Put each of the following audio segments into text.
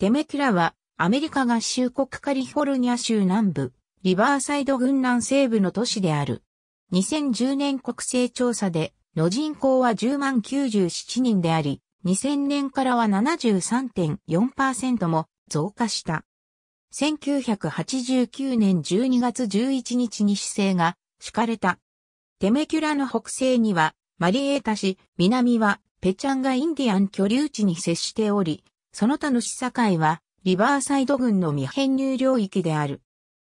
テメキュラは、アメリカ合衆国カリフォルニア州南部、リバーサイド軍南西部の都市である。2010年国勢調査で、の人口は10万97人であり、2000年からは73.4%も増加した。1989年12月11日に市政が敷かれた。テメキュラの北西にはマリエータ市、南はペチャンガインディアン居留地に接しており、その他の市境は、リバーサイド郡の未編入領域である。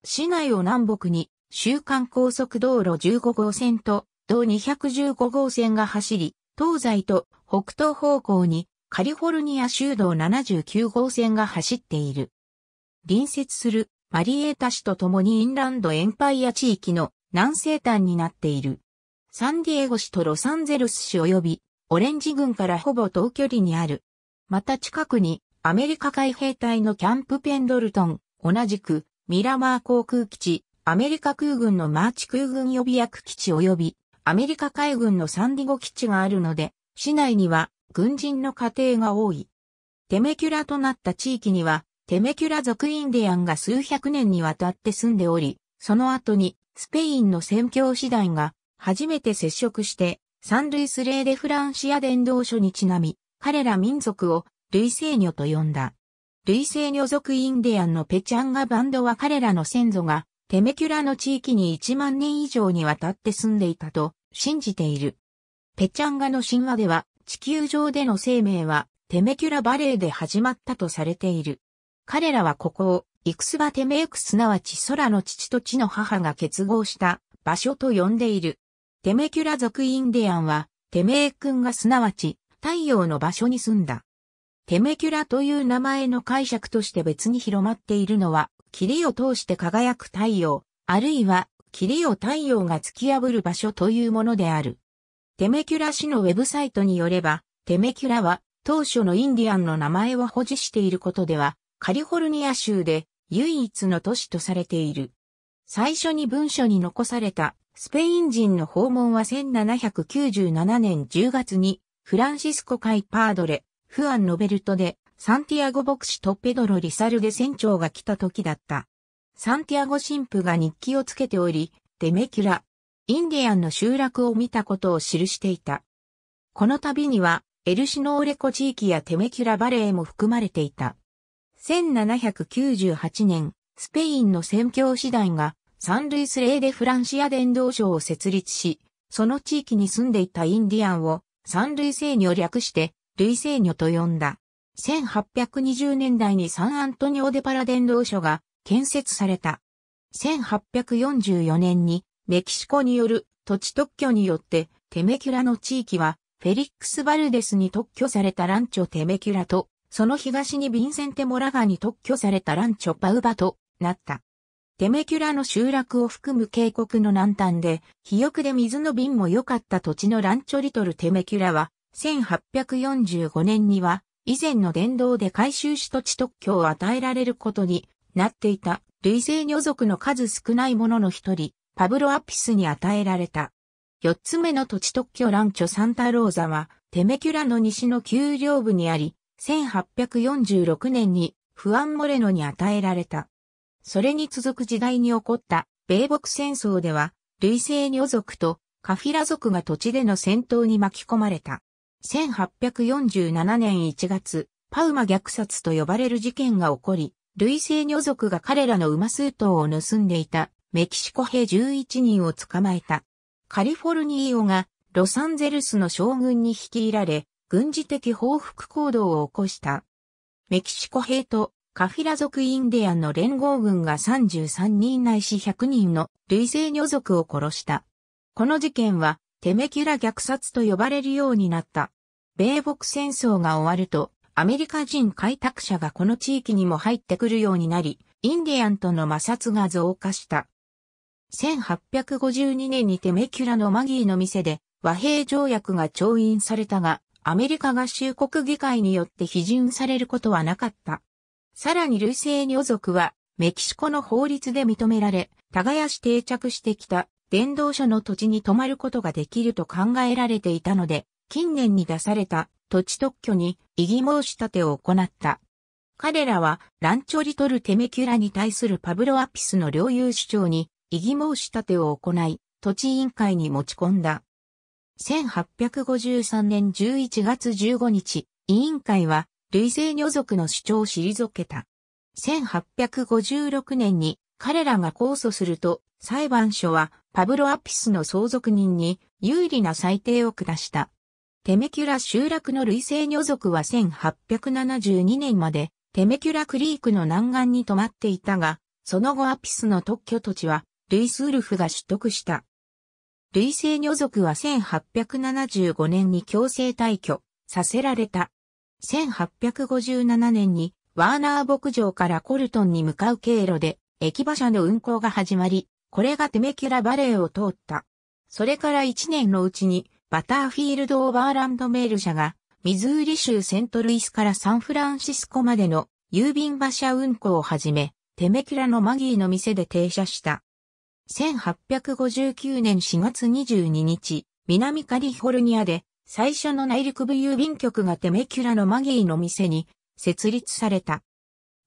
市内を南北に、週間高速道路15号線と、同215号線が走り、東西と北東方向に、カリフォルニア州道79号線が走っている。隣接するマリエータ市と共にインランドエンパイア地域の南西端になっている。サンディエゴ市とロサンゼルス市及びオレンジ郡からほぼ遠距離にあるまた近くにアメリカ海兵隊のキャンプペンドルトン、同じくミラマー航空基地、アメリカ空軍のマーチ空軍予備役基地及びアメリカ海軍のサンディゴ基地があるので、市内には軍人の家庭が多い。テメキュラとなった地域には、テメキュラ族インディアンが数百年にわたって住んでおり、その後にスペインの宣教師団が初めて接触して、三類スレーデフランシア伝道書にちなみ、彼ら民族を類性女と呼んだ。類性女族インディアンのペチャンガバンドは彼らの先祖がテメキュラの地域に1万年以上にわたって住んでいたと信じている。ペチャンガの神話では地球上での生命はテメキュラバレーで始まったとされている。彼らはここをイクスバテメエクすなわち空の父と地の母が結合した場所と呼んでいる。テメキュラ族インディアンはテメエ君がすなわち太陽の場所に住んだ。テメキュラという名前の解釈として別に広まっているのは、霧を通して輝く太陽、あるいは、霧を太陽が突き破る場所というものである。テメキュラ氏のウェブサイトによれば、テメキュラは当初のインディアンの名前を保持していることでは、カリフォルニア州で唯一の都市とされている。最初に文書に残されたスペイン人の訪問は1797年10月にフランシスコ海パードレ、フアン・ノベルトで、サンティアゴ牧師とペドロ・リサルで船長が来た時だった。サンティアゴ神父が日記をつけており、デメキュラ、インディアンの集落を見たことを記していた。この旅には、エルシノーレコ地域やテメキュラバレーも含まれていた。1798年、スペインの宣教師団が、三類スレーデ・フランシア伝道省を設立し、その地域に住んでいたインディアンを三類制御略して、類制御と呼んだ。1820年代にサンアントニオデパラ伝道所が建設された。1844年にメキシコによる土地特許によってテメキュラの地域はフェリックス・バルデスに特許されたランチョテメキュラとその東にヴィンセンテ・モラガに特許されたランチョパウバとなった。テメキュラの集落を含む渓谷の南端で、肥沃で水の瓶も良かった土地のランチョリトルテメキュラは、1845年には、以前の伝道で改修し土地特許を与えられることになっていた、類性女族の数少ないもの一人、パブロ・アピスに与えられた。四つ目の土地特許ランチョ・サンタローザは、テメキュラの西の丘陵部にあり、1846年にフアン・モレノに与えられた。それに続く時代に起こった米牧戦争では、類性女族とカフィラ族が土地での戦闘に巻き込まれた。1847年1月、パウマ虐殺と呼ばれる事件が起こり、類性女族が彼らの馬数頭を盗んでいたメキシコ兵11人を捕まえた。カリフォルニーオがロサンゼルスの将軍に率いられ、軍事的報復行動を起こした。メキシコ兵とカフィラ族インディアンの連合軍が33人ないし100人の類性女族を殺した。この事件は、テメキュラ虐殺と呼ばれるようになった。米北戦争が終わると、アメリカ人開拓者がこの地域にも入ってくるようになり、インディアンとの摩擦が増加した。1852年にテメキュラのマギーの店で和平条約が調印されたが、アメリカ合衆国議会によって批准されることはなかった。さらに流星女族は、メキシコの法律で認められ、耕し定着してきた伝道者の土地に泊まることができると考えられていたので、近年に出された土地特許に異議申し立てを行った。彼らはランチョリトルテメキュラに対するパブロアピスの領有主張に異議申し立てを行い、土地委員会に持ち込んだ。1853年11月15日、委員会は類性女族の主張を退けた。1856年に彼らが控訴すると、裁判所はパブロ・アピスの相続人に有利な裁定を下した。テメキュラ集落の類性女族は1872年までテメキュラクリークの南岸に泊まっていたが、その後アピスの特許土地はルイス・ウルフが取得した。類性女族は1875年に強制退去させられた。1857年にワーナー牧場からコルトンに向かう経路で駅馬車の運行が始まり、これがテメキュラバレーを通った。それから1年のうちにバターフィールド・オーバーランド・メール社がミズーリ州セントルイスからサンフランシスコまでの郵便馬車運行を始め、テメキュラのマギーの店で停車した。1859年4月22日、南カリフォルニアで最初の内陸部郵便局がテメキュラのマギーの店に設立された。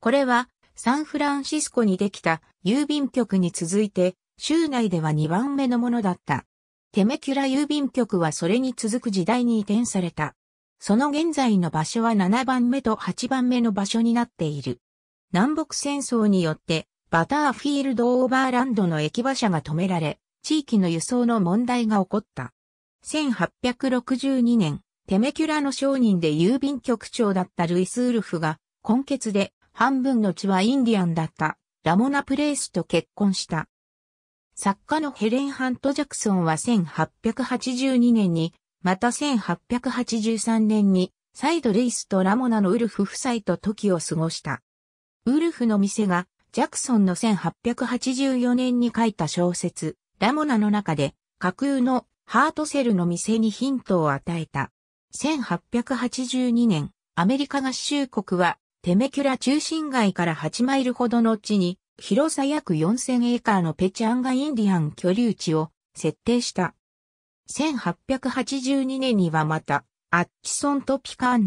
これはサンフランシスコにできた郵便局に続いて州内では2番目のものだった。テメキュラ郵便局はそれに続く時代に移転された。その現在の場所は7番目と8番目の場所になっている。南北戦争によってバターフィールドオーバーランドの駅馬車が止められ、地域の輸送の問題が起こった。1862年、テメキュラの商人で郵便局長だったルイス・ウルフが、根血で半分の血はインディアンだったラモナ・プレイスと結婚した。作家のヘレン・ハント・ジャクソンは1882年に、また1883年に、再度ルイスとラモナのウルフ夫妻と時を過ごした。ウルフの店が、ジャクソンの1884年に書いた小説、ラモナの中で、架空のハートセルの店にヒントを与えた。1882年、アメリカ合衆国は、テメキュラ中心街から8マイルほどの地に、広さ約4000エーカーのペチャンガインディアン居留地を設定した。1882年にはまた、アッチソントピカ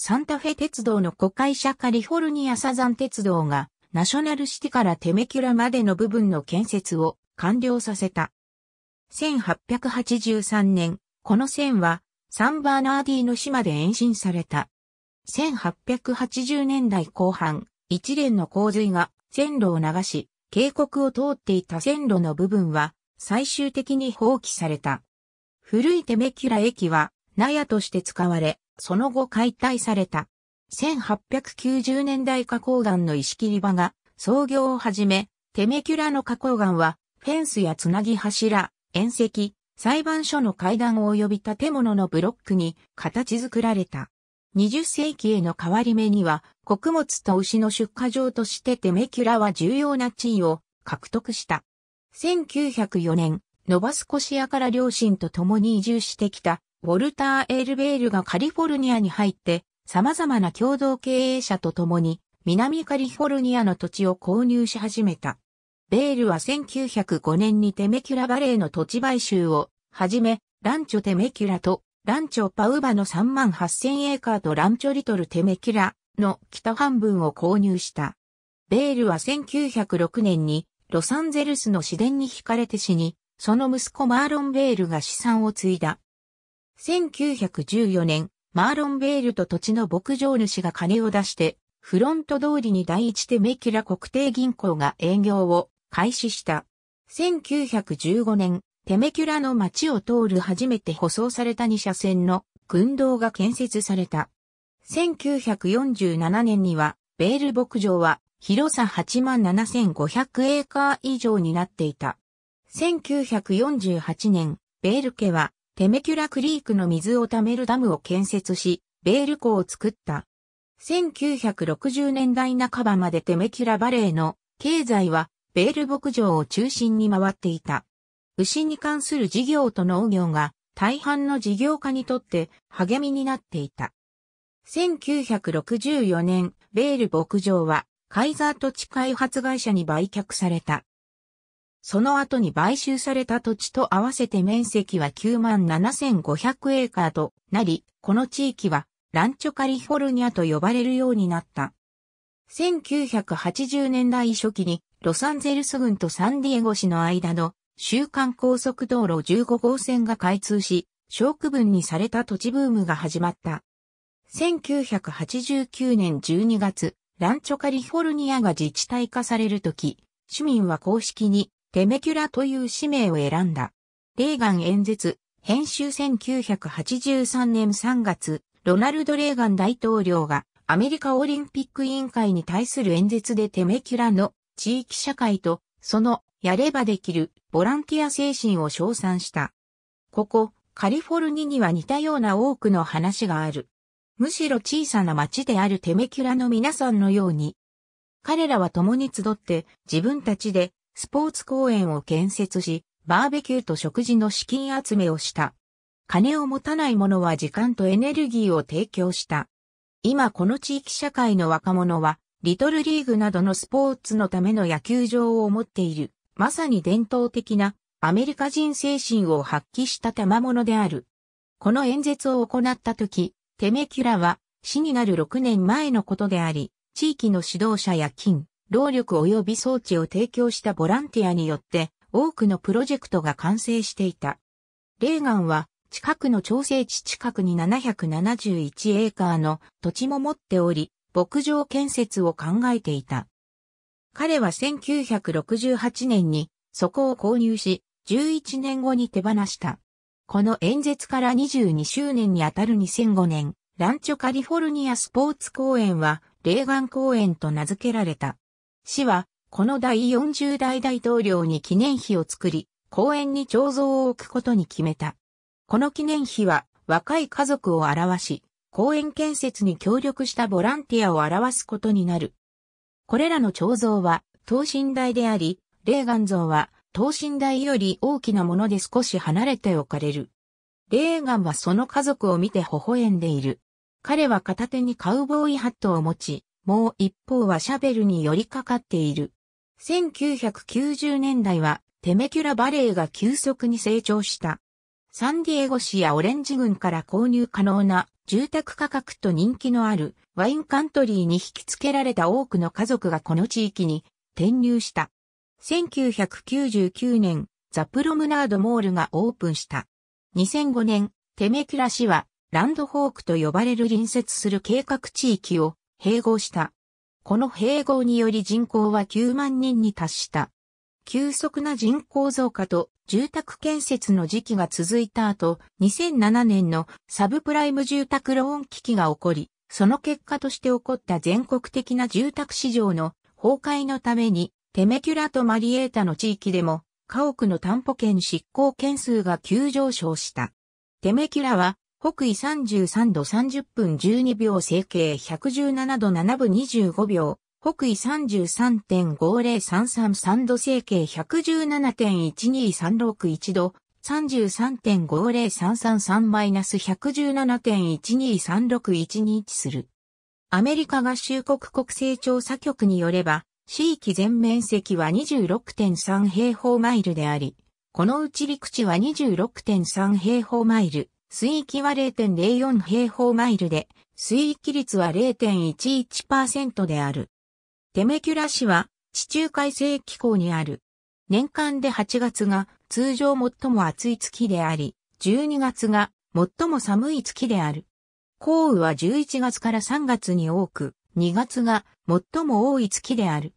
サンタフェ鉄道の古会社カリフォルニアサザン鉄道が、ナショナルシティからテメキュラまでの部分の建設を完了させた。1883年、この線はサンバーナーディーの島で延伸された。1880年代後半、一連の洪水が線路を流し、渓谷を通っていた線路の部分は最終的に放棄された。古いテメキュラ駅は納屋として使われ、その後解体された。1890年代加工岩の石切り場が創業をはじめ、テメキュラの加工岩はフェンスやつなぎ柱、縁石、裁判所の階段及び建物のブロックに形作られた。20世紀への変わり目には、穀物と牛の出荷場としてテメキュラは重要な地位を獲得した。1904年、ノバスコシアから両親と共に移住してきた、ウォルター・エールベールがカリフォルニアに入って、様々な共同経営者と共に、南カリフォルニアの土地を購入し始めた。ベールは1905年にテメキュラバレーの土地買収をはじめ、ランチョテメキュラとランチョパウバの3万8000エーカーとランチョリトルテメキュラの北半分を購入した。ベールは1906年にロサンゼルスの市電に惹かれて死に、その息子マーロン・ベールが資産を継いだ。1914年、マーロン・ベールと土地の牧場主が金を出して、フロント通りに第一テメキュラ国定銀行が営業を開始した。1915年、テメキュラの町を通る初めて舗装された2車線の軍道が建設された。1947年には、ベール牧場は広さ87,500エーカー以上になっていた。1948年、ベール家はテメキュラクリークの水を貯めるダムを建設し、ベール湖を作った。1960年代半ばまでテメキュラバレーの経済はベール牧場を中心に回っていた。牛に関する事業と農業が大半の事業家にとって励みになっていた。1964年、ベール牧場はカイザー土地開発会社に売却された。その後に買収された土地と合わせて面積は97,500エーカーとなり、この地域はランチョカリフォルニアと呼ばれるようになった。1980年代初期にロサンゼルス郡とサンディエゴ市の間の週間高速道路15号線が開通し、小区分にされた土地ブームが始まった。1989年12月、ランチョカリフォルニアが自治体化されるとき、市民は公式にテメキュラという氏名を選んだ。レーガン演説、編集1983年3月、ロナルド・レーガン大統領がアメリカオリンピック委員会に対する演説でテメキュラの地域社会とそのやればできるボランティア精神を称賛した。ここ、カリフォルニには似たような多くの話がある。むしろ小さな町であるテメキュラの皆さんのように。彼らは共に集って自分たちでスポーツ公園を建設し、バーベキューと食事の資金集めをした。金を持たない者は時間とエネルギーを提供した。今この地域社会の若者は、リトルリーグなどのスポーツのための野球場を持っている、まさに伝統的なアメリカ人精神を発揮した賜物である。この演説を行った時、テメキュラは死になる6年前のことであり、地域の指導者や金、労力及び装置を提供したボランティアによって多くのプロジェクトが完成していた。レーガンは近くの調整地近くに771エーカーの土地も持っており、牧場建設を考えていた。彼は1968年にそこを購入し、11年後に手放した。この演説から22周年にあたる2005年、ランチョカリフォルニアスポーツ公園は、レーガン公園と名付けられた。市は、この第40代大統領に記念碑を作り、公園に彫像を置くことに決めた。この記念碑は若い家族を表し、公園建設に協力したボランティアを表すことになる。これらの彫像は等身大であり、霊岩像は等身大より大きなもので少し離れて置かれる。霊岩はその家族を見て微笑んでいる。彼は片手にカウボーイハットを持ち、もう一方はシャベルに寄りかかっている。1990年代はテメキュラバレーが急速に成長した。サンディエゴ市やオレンジ郡から購入可能な住宅価格と人気のあるワインカントリーに引き付けられた多くの家族がこの地域に転入した。1999年、ザプロムナードモールがオープンした。2005年、テメキュラ市はランドホークと呼ばれる隣接する計画地域を併合した。この併合により人口は9万人に達した。急速な人口増加と住宅建設の時期が続いた後、2007年のサブプライム住宅ローン危機が起こり、その結果として起こった全国的な住宅市場の崩壊のために、テメキュラとマリエータの地域でも、家屋の担保権執行件数が急上昇した。テメキュラは、北緯33度30分12秒整形117度7分25秒、北緯33.50333度整形117.12361度、33.50333-117.12361に位置する。アメリカ合衆国国勢調査局によれば、地域全面積は26.3平方マイルであり、このうち陸地は26.3平方マイル、水域は0.04平方マイルで、水域率は0.11%である。テメキュラ市は地中海性気候にある。年間で8月が通常最も暑い月であり、12月が最も寒い月である。降雨は11月から3月に多く、2月が最も多い月である。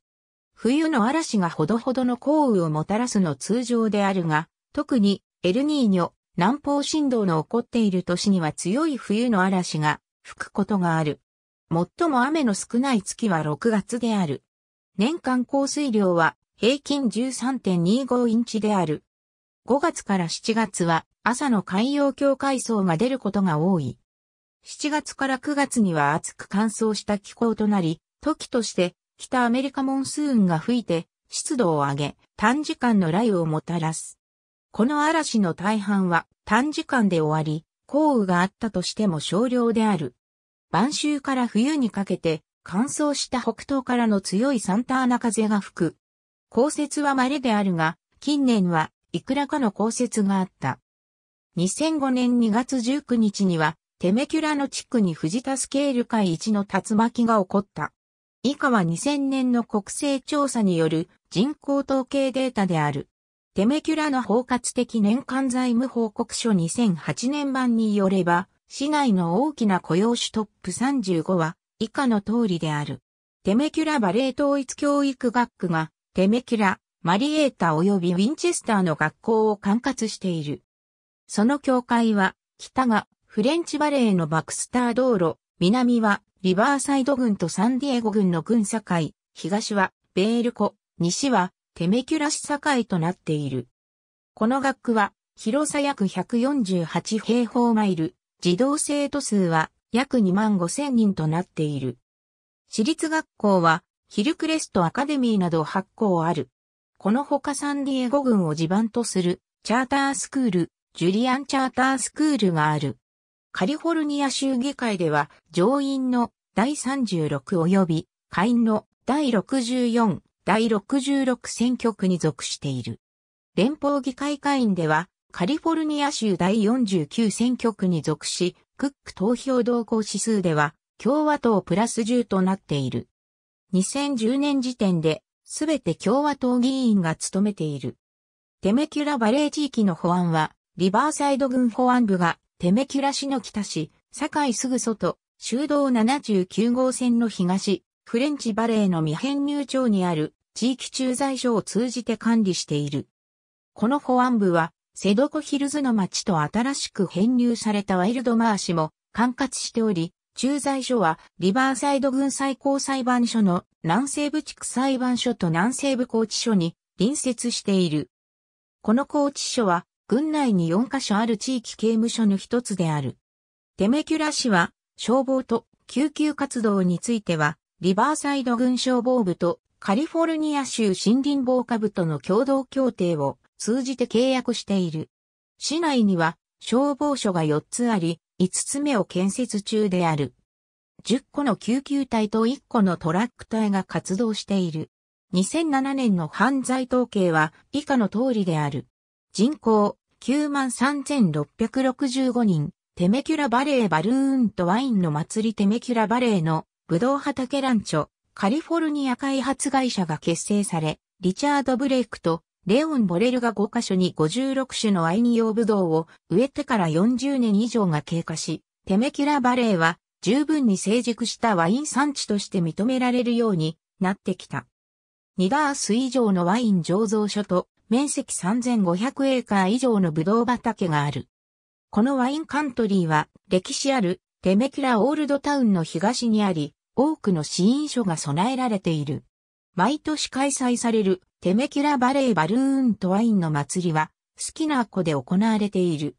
冬の嵐がほどほどの降雨をもたらすの通常であるが、特にエルニーニョ、南方振動の起こっている年には強い冬の嵐が吹くことがある。最も雨の少ない月は6月である。年間降水量は平均13.25インチである。5月から7月は朝の海洋境界層が出ることが多い。7月から9月には暑く乾燥した気候となり、時として北アメリカモンスーンが吹いて湿度を上げ短時間の雷雨をもたらす。この嵐の大半は短時間で終わり、降雨があったとしても少量である。晩秋から冬にかけて乾燥した北東からの強いサンターナ風が吹く。降雪は稀であるが、近年はいくらかの降雪があった。2005年2月19日には、テメキュラの地区に藤田スケール界一の竜巻が起こった。以下は2000年の国勢調査による人口統計データである。テメキュラの包括的年間財務報告書2008年版によれば、市内の大きな雇用種トップ35は以下の通りである。テメキュラバレー統一教育学区がテメキュラ、マリエータ及びウィンチェスターの学校を管轄している。その境界は北がフレンチバレーのバクスター道路、南はリバーサイド郡とサンディエゴ郡の郡境、東はベール湖、西はテメキュラ市境となっている。この学区は広さ約148平方マイル、児童生徒数は約2万5千人となっている。私立学校はヒルクレストアカデミーなど8校ある。このほかサンディエゴ軍を地盤とするチャータースクール、ジュリアンチャータースクールがある。カリフォルニア州議会では上院の第36及び下院の第64、第66選挙区に属している。連邦議会下院ではカリフォルニア州第49選挙区に属し、クック投票動向指数では、共和党プラス10となっている。2010年時点で、すべて共和党議員が務めている。テメキュラバレー地域の保安は、リバーサイド軍保安部が、テメキュラ市の北市、境すぐ外、修道79号線の東、フレンチバレーの未編入庁にある地域駐在所を通じて管理している。この保安部はセドコヒルズの町と新しく編入されたワイルドマーシも管轄しており、駐在所はリバーサイド軍最高裁判所の南西部地区裁判所と南西部拘置所に隣接している。この拘置所は軍内に4カ所ある地域刑務所の一つである。テメキュラ市は消防と救急活動についてはリバーサイド軍消防部とカリフォルニア州森林防火部との共同協定を通じて契約している。市内には消防署が4つあり、5つ目を建設中である。10個の救急隊と1個のトラック隊が活動している。2007年の犯罪統計は以下の通りである。人口93,665人、テメキュラバレーバルーンとワインの祭りテメキュラバレーのブドウ畑ランチョ、カリフォルニア開発会社が結成され、リチャード・ブレイクとレオン・ボレルが5カ所に56種の愛用ブドウを植えてから40年以上が経過し、テメキュラバレーは十分に成熟したワイン産地として認められるようになってきた。2ダース以上のワイン醸造所と面積3500エーカー以上のブドウ畑がある。このワインカントリーは歴史あるテメキュラオールドタウンの東にあり、多くの死飲所が備えられている。毎年開催されるテメキュラバレーバルーンとワインの祭りは好きな子湖で行われている。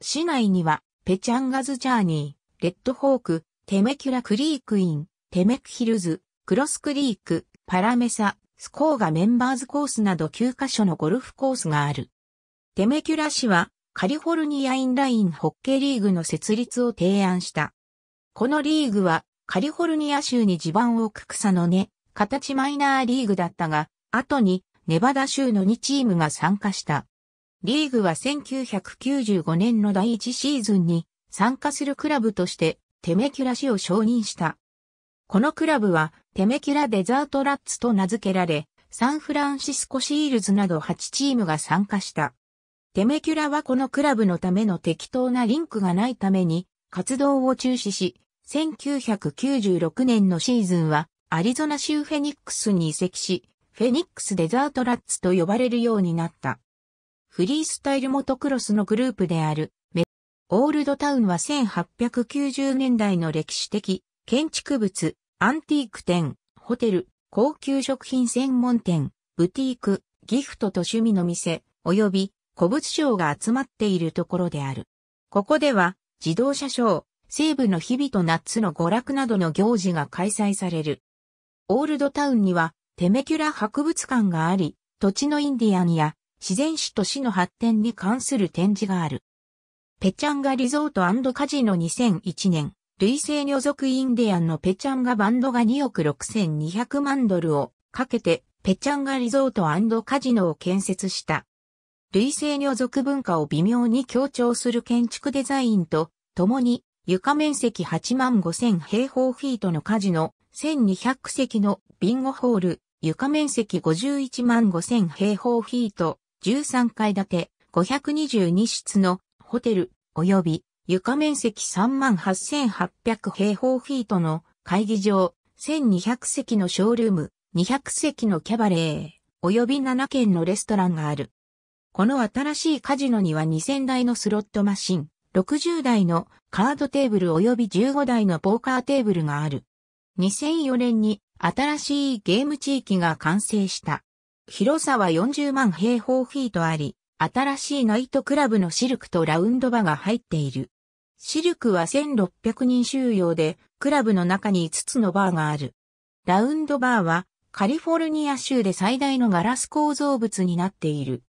市内にはペチャンガズジャーニー、レッドホーク、テメキュラクリークイン、テメクヒルズ、クロスクリーク、パラメサ、スコーガメンバーズコースなど9カ所のゴルフコースがある。テメキュラ市はカリフォルニアインラインホッケーリーグの設立を提案した。このリーグはカリフォルニア州に地盤を置く草の根、形マイナーリーグだったが、後にネバダ州の2チームが参加した。リーグは1995年の第1シーズンに参加するクラブとしてテメキュラ氏を承認した。このクラブはテメキュラデザートラッツと名付けられ、サンフランシスコシールズなど8チームが参加した。テメキュラはこのクラブのための適当なリンクがないために活動を中止し、1996年のシーズンはアリゾナ州フェニックスに移籍し、フェニックスデザートラッツと呼ばれるようになった。フリースタイルモトクロスのグループである、メオールドタウンは1890年代の歴史的、建築物、アンティーク店、ホテル、高級食品専門店、ブティーク、ギフトと趣味の店、及び古物商が集まっているところである。ここでは、自動車ショー、西部の日々と夏の娯楽などの行事が開催される。オールドタウンにはテメキュラ博物館があり、土地のインディアンや自然史と市の発展に関する展示がある。ペチャンガリゾートカジノ2001年、累生女族インディアンのペチャンガバンドが2億6200万ドルをかけてペチャンガリゾートカジノを建設した。累生女族文化を微妙に強調する建築デザインと、共に床面積8万5000平方フィートのカジノ、1200席のビンゴホール、床面積51万5000平方フィート、13階建て、522室のホテル、及び床面積3万8800平方フィートの会議場、1200席のショールーム、200席のキャバレー、及び7軒のレストランがある。この新しいカジノには2000台のスロットマシン、60台のカードテーブル及び15台のポーカーテーブルがある。2004年に新しいゲーム地域が完成した。広さは40万平方フィートあり、新しいナイトクラブのシルクとラウンドバが入っている。シルクは1600人収容で、クラブの中に5つのバーがある。ラウンドバーはカリフォルニア州で最大のガラス構造物になっている。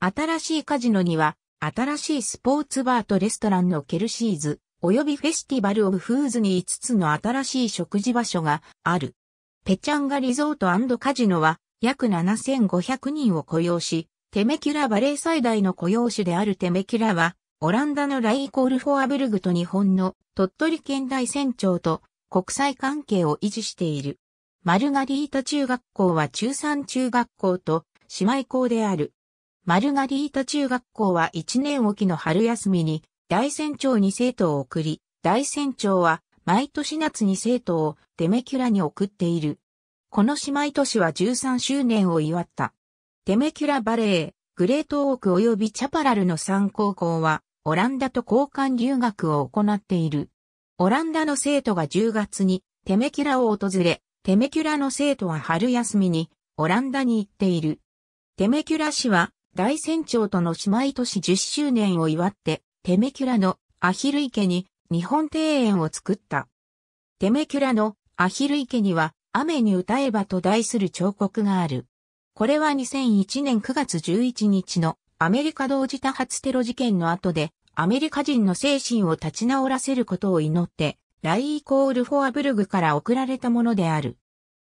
新しいカジノには新しいスポーツバーとレストランのケルシーズ、及びフェスティバルオブフーズに5つの新しい食事場所がある。ペチャンガリゾートカジノは約7500人を雇用し、テメキュラバレー最大の雇用種であるテメキュラは、オランダのライコールフォアブルグと日本の鳥取県大船長と国際関係を維持している。マルガリータ中学校は中山中学校と姉妹校である。マルガリータ中学校は1年おきの春休みに大船長に生徒を送り、大船長は毎年夏に生徒をデメキュラに送っている。この姉妹都市は13周年を祝った。デメキュラバレー、グレートオーク及びチャパラルの3高校はオランダと交換留学を行っている。オランダの生徒が10月にテメキュラを訪れ、テメキュラの生徒は春休みにオランダに行っている。テメキュラ市は大船長との姉妹都市10周年を祝って、テメキュラのアヒル池に日本庭園を作った。テメキュラのアヒル池には雨に歌えばと題する彫刻がある。これは2001年9月11日のアメリカ同時多発テロ事件の後でアメリカ人の精神を立ち直らせることを祈って、ライイコール・フォアブルグから送られたものである。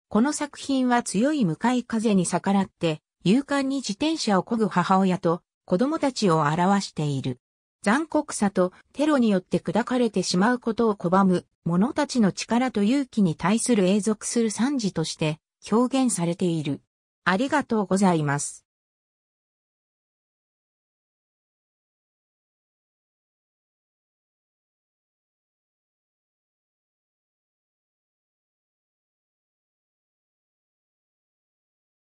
この作品は強い向かい風に逆らって勇敢に自転車を漕ぐ母親と子供たちを表している。残酷さとテロによって砕かれてしまうことを拒む者たちの力と勇気に対する永続する賛辞として表現されている。ありがとうございます。